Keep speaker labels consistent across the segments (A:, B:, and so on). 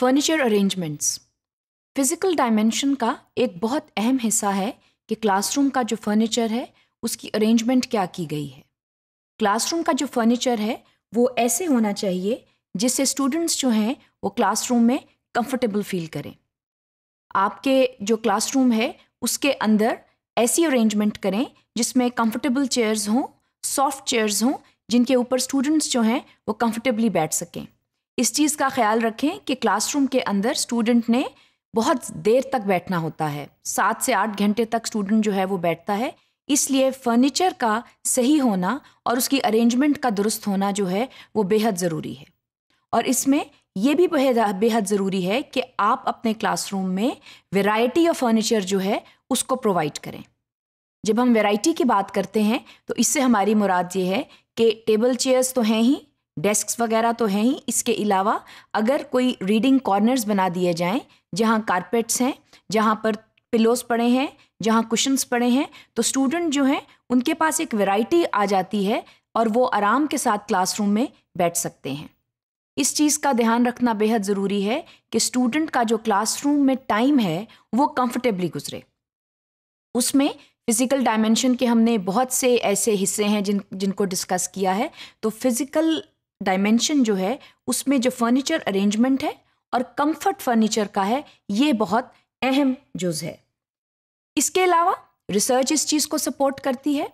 A: furniture arrangements physical dimension का एक बहुत अहम हिस्सा है कि क्लासरूम का जो फर्नीचर है उसकी अरेंजमेंट क्या की गई है क्लासरूम का जो फर्नीचर है वो ऐसे होना चाहिए जिससे स्टूडेंट्स जो हैं वो क्लासरूम में कंफर्टेबल फील करें आपके जो क्लासरूम है उसके अंदर ऐसी अरेंजमेंट करें जिसमें कंफर्टेबल चेयर्स हों सॉफ्ट चेयर्स हों जिनके ऊपर स्टूडेंट्स जो हैं वो कंफर्टेबली बैठ सकें इस चीज़ का ख्याल रखें कि क्लासरूम के अंदर स्टूडेंट ने बहुत देर तक बैठना होता है सात से आठ घंटे तक स्टूडेंट जो है वो बैठता है इसलिए फर्नीचर का सही होना और उसकी अरेंजमेंट का दुरुस्त होना जो है वो बेहद ज़रूरी है और इसमें ये भी बेहद बेहद ज़रूरी है कि आप अपने क्लासरूम में वेराइटी ऑफ फर्नीचर जो है उसको प्रोवाइड करें जब हम वेराइटी की बात करते हैं तो इससे हमारी मुराद ये है कि टेबल चेयर्स तो हैं ही डेस्क वगैरह तो हैं ही इसके अलावा अगर कोई रीडिंग कॉर्नर्स बना दिए जाएं जहाँ कारपेट्स हैं जहाँ पर पिलोस पड़े हैं जहाँ कुशन्स पड़े हैं तो स्टूडेंट जो हैं उनके पास एक वैरायटी आ जाती है और वो आराम के साथ क्लासरूम में बैठ सकते हैं इस चीज़ का ध्यान रखना बेहद ज़रूरी है कि स्टूडेंट का जो क्लासरूम में टाइम है वो कंफर्टेबली गुजरे उसमें फिज़िकल डायमेंशन के हमने बहुत से ऐसे हिस्से हैं जिन जिनको डिस्कस किया है तो फिज़िकल डायमेंशन जो है उसमें जो फर्नीचर अरेंजमेंट है और कंफर्ट फर्नीचर का है ये बहुत अहम जुज है इसके अलावा रिसर्च इस चीज़ को सपोर्ट करती है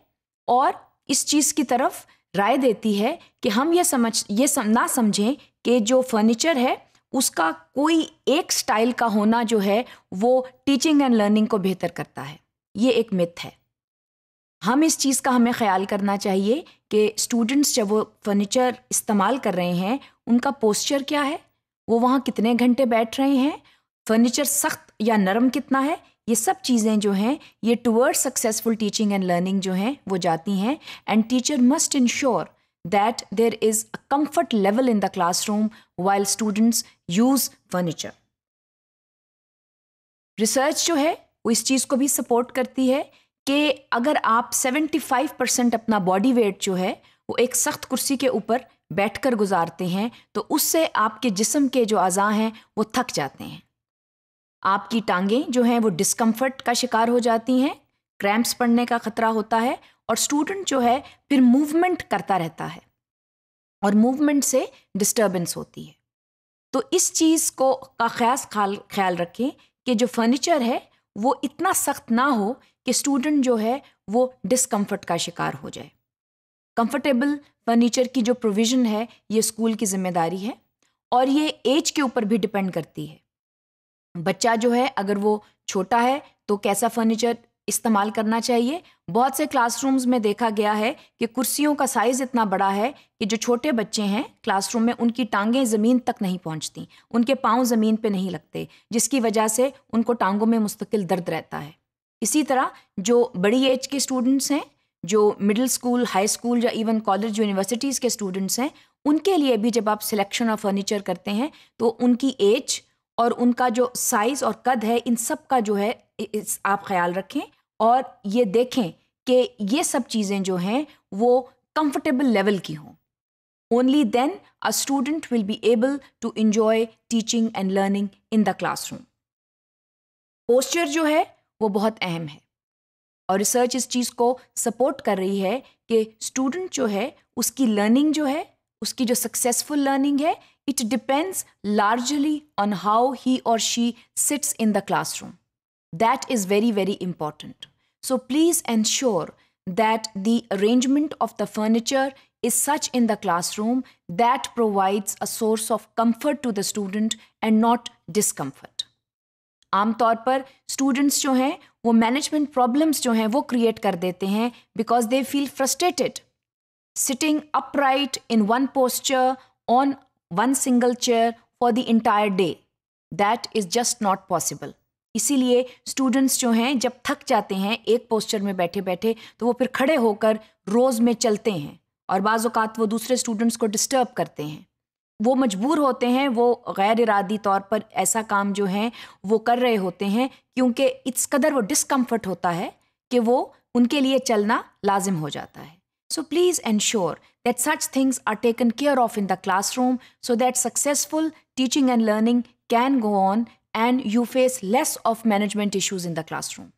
A: और इस चीज़ की तरफ राय देती है कि हम ये समझ ये सम, ना समझें कि जो फर्नीचर है उसका कोई एक स्टाइल का होना जो है वो टीचिंग एंड लर्निंग को बेहतर करता है ये एक मिथ है हम इस चीज़ का हमें ख्याल करना चाहिए कि स्टूडेंट्स जब वो फर्नीचर इस्तेमाल कर रहे हैं उनका पोस्चर क्या है वो वहाँ कितने घंटे बैठ रहे हैं फर्नीचर सख्त या नरम कितना है ये सब चीज़ें जो हैं ये toward successful teaching and learning जो हैं वो जाती हैं and teacher must ensure there is a comfort level in the class room while students use furniture research जो है वो इस चीज़ को भी सपोर्ट करती है कि अगर आप 75 परसेंट अपना बॉडी वेट जो है वो एक सख्त कुर्सी के ऊपर बैठकर गुजारते हैं तो उससे आपके जिसम के जो अज़ा हैं वो थक जाते हैं आपकी टांगें जो हैं वो डिस्कम्फर्ट का शिकार हो जाती हैं क्रैम्प्स पड़ने का ख़तरा होता है और स्टूडेंट जो है फिर मूवमेंट करता रहता है और मूवमेंट से डिस्टर्बेंस होती है तो इस चीज़ को का ख़्यास ख्याल ख्याल रखें कि जो फर्नीचर है वो इतना सख्त ना हो कि स्टूडेंट जो है वो डिसकम्फ़र्ट का शिकार हो जाए कंफर्टेबल फर्नीचर की जो प्रोविज़न है ये स्कूल की जिम्मेदारी है और ये एज के ऊपर भी डिपेंड करती है बच्चा जो है अगर वो छोटा है तो कैसा फर्नीचर इस्तेमाल करना चाहिए बहुत से क्लासरूम्स में देखा गया है कि कुर्सियों का साइज़ इतना बड़ा है कि जो छोटे बच्चे हैं क्लासरूम में उनकी टांगें ज़मीन तक नहीं पहुंचती उनके पाँव ज़मीन पे नहीं लगते जिसकी वजह से उनको टांगों में मुस्तकिल दर्द रहता है इसी तरह जो बड़ी एज के स्टूडेंट्स हैं जो मिडिल स्कूल हाई स्कूल या इवन कॉलेज यूनिवर्सिटीज़ के स्टूडेंट्स हैं उनके लिए भी जब आप सिलेक्शन ऑफ फर्नीचर करते हैं तो उनकी एज और उनका जो साइज़ और कद है इन सब का जो है इस आप ख्याल रखें और ये देखें कि ये सब चीज़ें जो हैं वो कंफर्टेबल लेवल की हों only then a student will be able to enjoy teaching and learning in the classroom posture जो है वो बहुत अहम है और रिसर्च इस चीज़ को सपोर्ट कर रही है कि स्टूडेंट जो है उसकी लर्निंग जो है उसकी जो सक्सेसफुल लर्निंग है it depends largely on how he और she sits in the classroom that is very very important so please ensure that arrangement of the furniture is such in the class room that provides a source of comfort to the student and not discomfort आमतौर पर students जो हैं वो management problems जो हैं वो create कर देते हैं because they feel frustrated sitting upright in one posture on one single chair for the entire day that is just not possible इसीलिए स्टूडेंट्स जो हैं जब थक जाते हैं एक पोस्चर में बैठे बैठे तो वो फिर खड़े होकर रोज़ में चलते हैं और बाज़ात वो दूसरे स्टूडेंट्स को डिस्टर्ब करते हैं वो मजबूर होते हैं वो गैर इरादी तौर पर ऐसा काम जो है वो कर रहे होते हैं क्योंकि इस कदर वो डिसकम्फर्ट होता है कि वो उनके लिए चलना लाजिम हो जाता है so please ensure that such things are taken care of in the room so that successful teaching and learning can go on and you face less of management issues in the room